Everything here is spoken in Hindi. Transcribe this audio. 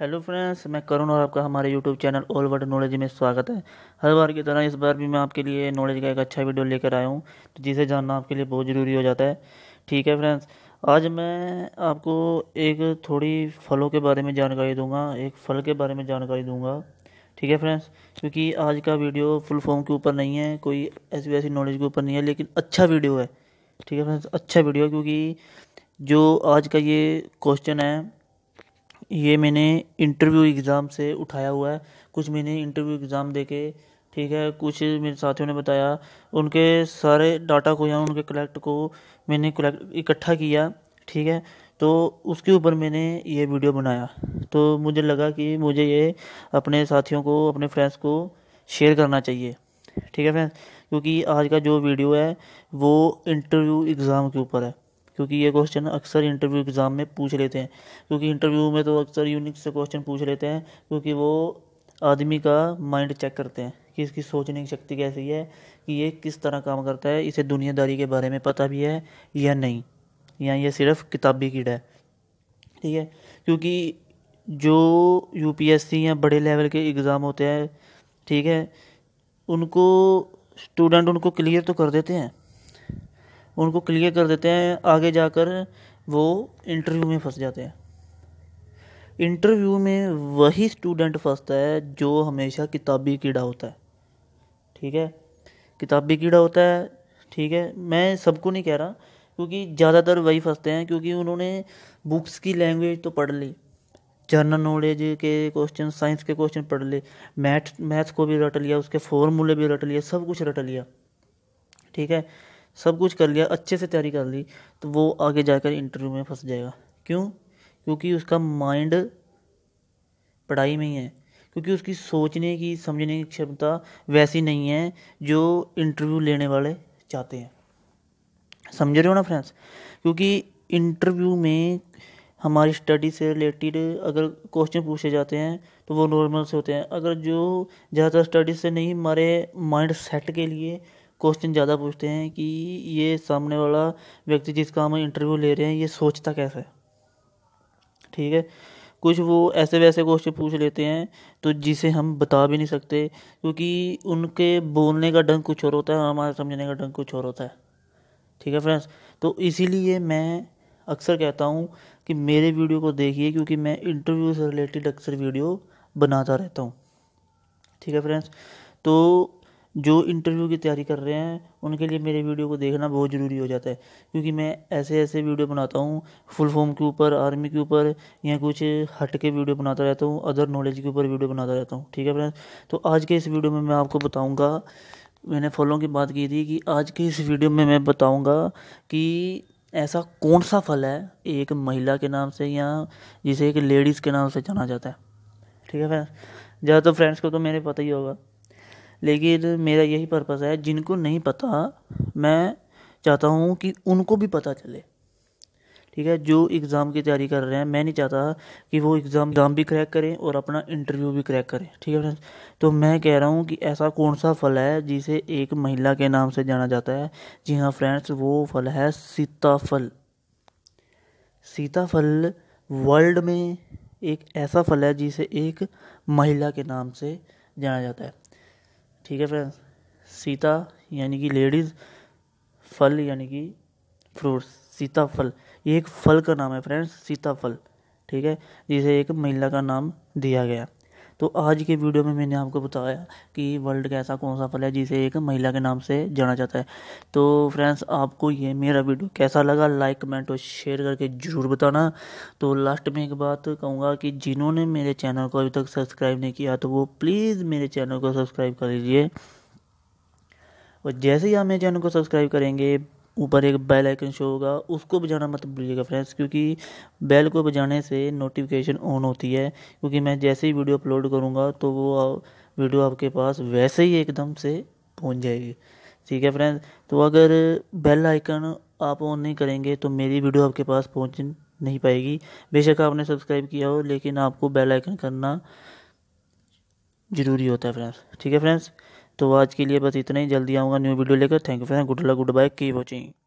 हेलो फ्रेंड्स मैं करुण और आपका हमारे YouTube channel all world knowledge में स्वागत है हर बार की तरह इस बार भी मैं आपके लिए नॉलेज का एक अच्छा वीडियो लेकर आया हूँ तो जिसे जानना आपके लिए बहुत ज़रूरी हो जाता है ठीक है फ्रेंड्स आज मैं आपको एक थोड़ी फलों के बारे में जानकारी दूंगा एक फल के बारे में जानकारी दूंगा ठीक है फ्रेंड्स क्योंकि आज का वीडियो फुल फॉर्म के ऊपर नहीं है कोई ऐसी वैसी नॉलेज के ऊपर नहीं है लेकिन अच्छा वीडियो है ठीक है फ्रेंड्स अच्छा वीडियो क्योंकि जो आज का ये क्वेश्चन है ये मैंने इंटरव्यू एग्ज़ाम से उठाया हुआ है कुछ मैंने इंटरव्यू एग्ज़ाम दे के ठीक है कुछ मेरे साथियों ने बताया उनके सारे डाटा को या उनके कलेक्ट को मैंने कलेक्ट इकट्ठा किया ठीक है तो उसके ऊपर मैंने ये वीडियो बनाया तो मुझे लगा कि मुझे ये अपने साथियों को अपने फ्रेंड्स को शेयर करना चाहिए ठीक है फ्रेंड्स क्योंकि आज का जो वीडियो है वो इंटरव्यू एग्ज़ाम के ऊपर है क्योंकि ये क्वेश्चन अक्सर इंटरव्यू एग्ज़ाम में पूछ लेते हैं क्योंकि इंटरव्यू में तो अक्सर यूनिक से क्वेश्चन पूछ लेते हैं क्योंकि वो आदमी का माइंड चेक करते हैं कि इसकी सोचने की शक्ति कैसी है कि ये किस तरह काम करता है इसे दुनियादारी के बारे में पता भी है या नहीं या ये सिर्फ किताबी कीड़ा है ठीक है क्योंकि जो यू या बड़े लेवल के एग्ज़ाम होते हैं ठीक है उनको स्टूडेंट उनको क्लियर तो कर देते हैं उनको क्लियर कर देते हैं आगे जाकर वो इंटरव्यू में फंस जाते हैं इंटरव्यू में वही स्टूडेंट फंसता है जो हमेशा किताबी कीड़ा होता है ठीक है किताबी कीड़ा होता है ठीक है मैं सबको नहीं कह रहा क्योंकि ज़्यादातर वही फंसते हैं क्योंकि उन्होंने बुक्स की लैंग्वेज तो पढ़ ली जनरल नॉलेज के क्वेश्चन साइंस के क्वेश्चन पढ़ ले मैथ मैथ्स को भी रट लिया उसके फॉर्मूले भी रट लिए सब कुछ रट लिया ठीक है सब कुछ कर लिया अच्छे से तैयारी कर ली तो वो आगे जाकर इंटरव्यू में फंस जाएगा क्यों क्योंकि उसका माइंड पढ़ाई में ही है क्योंकि उसकी सोचने की समझने की क्षमता वैसी नहीं है जो इंटरव्यू लेने वाले चाहते हैं समझ रहे हो ना फ्रेंड्स क्योंकि इंटरव्यू में हमारी स्टडी से रिलेटेड अगर क्वेश्चन पूछे जाते हैं तो वो नॉर्मल से होते हैं अगर जो ज़्यादातर स्टडी से नहीं हमारे माइंड सेट के लिए क्वेश्चन ज़्यादा पूछते हैं कि ये सामने वाला व्यक्ति जिसका हम इंटरव्यू ले रहे हैं ये सोचता कैसे ठीक है कुछ वो ऐसे वैसे क्वेश्चन पूछ लेते हैं तो जिसे हम बता भी नहीं सकते क्योंकि उनके बोलने का ढंग कुछ और होता है और हमारा समझने का ढंग कुछ और होता है ठीक है फ्रेंड्स तो इसीलिए मैं अक्सर कहता हूँ कि मेरे वीडियो को देखिए क्योंकि मैं इंटरव्यू से रिलेटेड अक्सर वीडियो बनाता रहता हूँ ठीक है फ्रेंड्स तो जो इंटरव्यू की तैयारी कर रहे हैं उनके लिए मेरे वीडियो को देखना बहुत ज़रूरी हो जाता है क्योंकि मैं ऐसे ऐसे वीडियो बनाता हूँ फुल फॉर्म के ऊपर आर्मी के ऊपर या कुछ हट के वीडियो बनाता रहता हूँ अदर नॉलेज के ऊपर वीडियो बनाता रहता हूँ ठीक है फ्रेंड्स तो आज के इस वीडियो में मैं आपको बताऊँगा मैंने फलों की बात की थी कि आज के इस वीडियो में मैं बताऊँगा कि ऐसा कौन सा फल है एक महिला के नाम से या जिसे एक लेडीज़ के नाम से जाना जाता है ठीक है फ्रेंड्स ज़्यादातर तो फ्रेंड्स को तो मेरे पता ही होगा लेकिन मेरा यही पर्पज़ है जिनको नहीं पता मैं चाहता हूँ कि उनको भी पता चले ठीक है जो एग्ज़ाम की तैयारी कर रहे हैं मैं नहीं चाहता कि वो एग्ज़ाम एग्ज़ाम भी क्रैक करें और अपना इंटरव्यू भी क्रैक करें ठीक है फ्रेंड्स तो मैं कह रहा हूँ कि ऐसा कौन सा फल है जिसे एक महिला के नाम से जाना जाता है जी हाँ फ्रेंड्स वो फल है सीताफल सीताफल वर्ल्ड में एक ऐसा फल है जिसे एक महिला के नाम से जाना जाता है ठीक है फ्रेंड्स सीता यानी कि लेडीज़ फल यानी कि फ्रूट्स सीताफल ये एक फल का नाम है फ्रेंड्स सीताफल ठीक है जिसे एक महिला का नाम दिया गया तो आज के वीडियो में मैंने आपको बताया कि वर्ल्ड का ऐसा कौन सा फल है जिसे एक महिला के नाम से जाना जाता है तो फ्रेंड्स आपको ये मेरा वीडियो कैसा लगा लाइक कमेंट और शेयर करके ज़रूर बताना तो लास्ट में एक बात कहूँगा कि जिन्होंने मेरे चैनल को अभी तक सब्सक्राइब नहीं किया तो वो प्लीज़ मेरे चैनल को सब्सक्राइब कर लीजिए और जैसे ही आप मेरे चैनल को सब्सक्राइब करेंगे ऊपर एक बेल आइकन शो होगा उसको बजाना मत भूलिएगा फ्रेंड्स क्योंकि बेल को बजाने से नोटिफिकेशन ऑन होती है क्योंकि मैं जैसे ही वीडियो अपलोड करूँगा तो वो वीडियो आपके पास वैसे ही एकदम से पहुँच जाएगी ठीक है फ्रेंड्स तो अगर बेल आइकन आप ऑन नहीं करेंगे तो मेरी वीडियो आपके पास पहुँच नहीं पाएगी बेशक आपने सब्सक्राइब किया हो लेकिन आपको बेल आइकन करना ज़रूरी होता है फ्रेंड्स ठीक है फ्रेंड्स तो आज के लिए बस इतना ही जल्दी आऊँगा न्यू वीडियो लेकर thank you friend good luck good bye keep watching